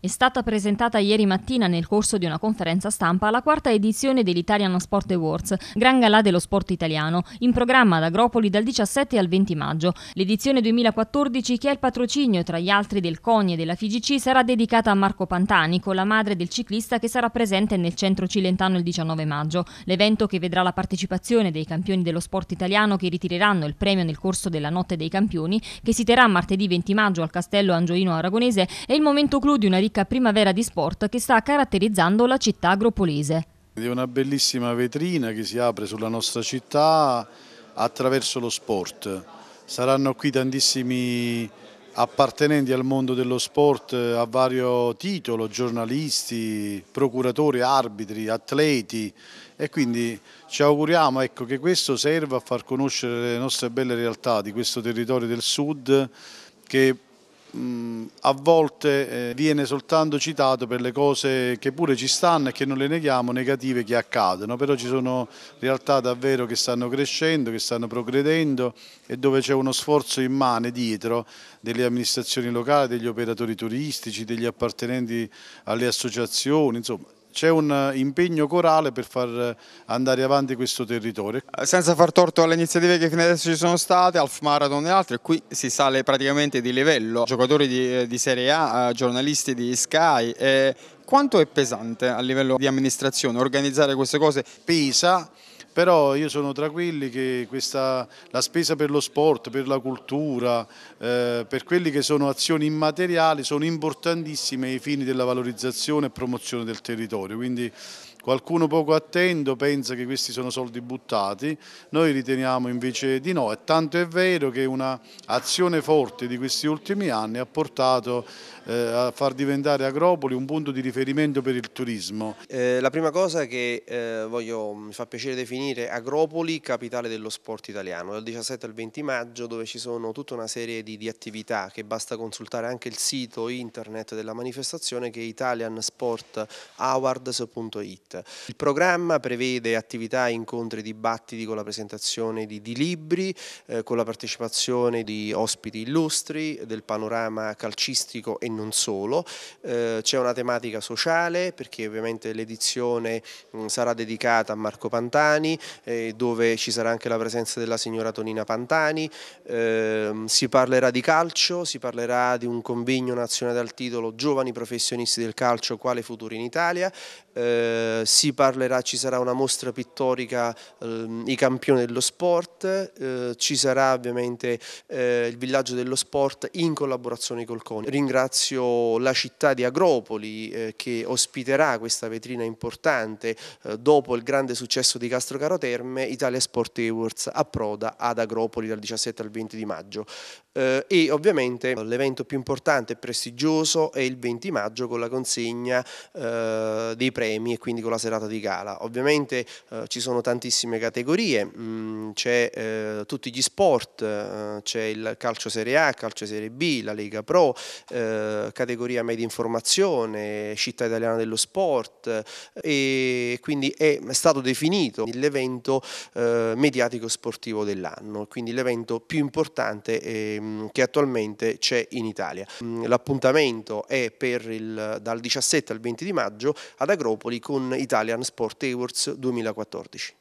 È stata presentata ieri mattina nel corso di una conferenza stampa la quarta edizione dell'Italian Sport Awards, Gran Galà dello Sport Italiano, in programma ad Agropoli dal 17 al 20 maggio. L'edizione 2014, che ha il patrocinio tra gli altri del CONI e della FIGC, sarà dedicata a Marco Pantani, con la madre del ciclista che sarà presente nel centro cilentano il 19 maggio. L'evento che vedrà la partecipazione dei campioni dello sport italiano che ritireranno il premio nel corso della Notte dei Campioni, che si terrà martedì 20 maggio al Castello Angioino Aragonese, è il momento clou di una ricca primavera di sport che sta caratterizzando la città agropolese. È una bellissima vetrina che si apre sulla nostra città attraverso lo sport. Saranno qui tantissimi appartenenti al mondo dello sport eh, a vario titolo, giornalisti, procuratori, arbitri, atleti e quindi ci auguriamo ecco, che questo serva a far conoscere le nostre belle realtà di questo territorio del sud che Mm, a volte eh, viene soltanto citato per le cose che pure ci stanno e che non le neghiamo, negative che accadono, però ci sono realtà davvero che stanno crescendo, che stanno progredendo e dove c'è uno sforzo immane dietro delle amministrazioni locali, degli operatori turistici, degli appartenenti alle associazioni, insomma c'è un eh, impegno corale per far eh, andare avanti questo territorio. Eh, senza far torto alle iniziative che fino adesso ci sono state, Alf Marathon e altre, qui si sale praticamente di livello, giocatori di, di Serie A, giornalisti di Sky, eh, quanto è pesante a livello di amministrazione organizzare queste cose? Pesa, però io sono tra quelli che questa, la spesa per lo sport, per la cultura, eh, per quelli che sono azioni immateriali sono importantissime ai fini della valorizzazione e promozione del territorio, quindi Qualcuno poco attento pensa che questi sono soldi buttati, noi riteniamo invece di no e tanto è vero che un'azione forte di questi ultimi anni ha portato eh, a far diventare Agropoli un punto di riferimento per il turismo. Eh, la prima cosa che eh, voglio, mi fa piacere definire Agropoli capitale dello sport italiano, dal 17 al 20 maggio dove ci sono tutta una serie di, di attività che basta consultare anche il sito internet della manifestazione che è italiansporthours.it il programma prevede attività, incontri, dibattiti con la presentazione di, di libri, eh, con la partecipazione di ospiti illustri, del panorama calcistico e non solo. Eh, C'è una tematica sociale perché ovviamente l'edizione mm, sarà dedicata a Marco Pantani eh, dove ci sarà anche la presenza della signora Tonina Pantani. Ehm, si parlerà di calcio, si parlerà di un convegno nazionale dal titolo Giovani professionisti del calcio quale futuro in Italia. Eh, si parlerà, ci sarà una mostra pittorica, ehm, i campioni dello sport, eh, ci sarà ovviamente eh, il villaggio dello sport in collaborazione col CONI. Ringrazio la città di Agropoli eh, che ospiterà questa vetrina importante dopo il grande successo di Castro Caroterme, Italia Sport Awards approda ad Agropoli dal 17 al 20 di maggio eh, e ovviamente l'evento più importante e prestigioso è il 20 maggio con la consegna eh, dei premi e quindi con la serata di gala. Ovviamente eh, ci sono tantissime categorie, mh, mm, c'è eh, tutti gli sport, eh, c'è il calcio Serie A, calcio Serie B, la Lega Pro, eh, categoria media informazione, città italiana dello sport e quindi è stato definito l'evento mediatico sportivo dell'anno, quindi l'evento più importante e ehm, Ehm, che attualmente c'è in Italia. Mm, l'appuntamento è per il, dal 17 al 20 di maggio ad Agropoli con Italian Sport Awards 2014.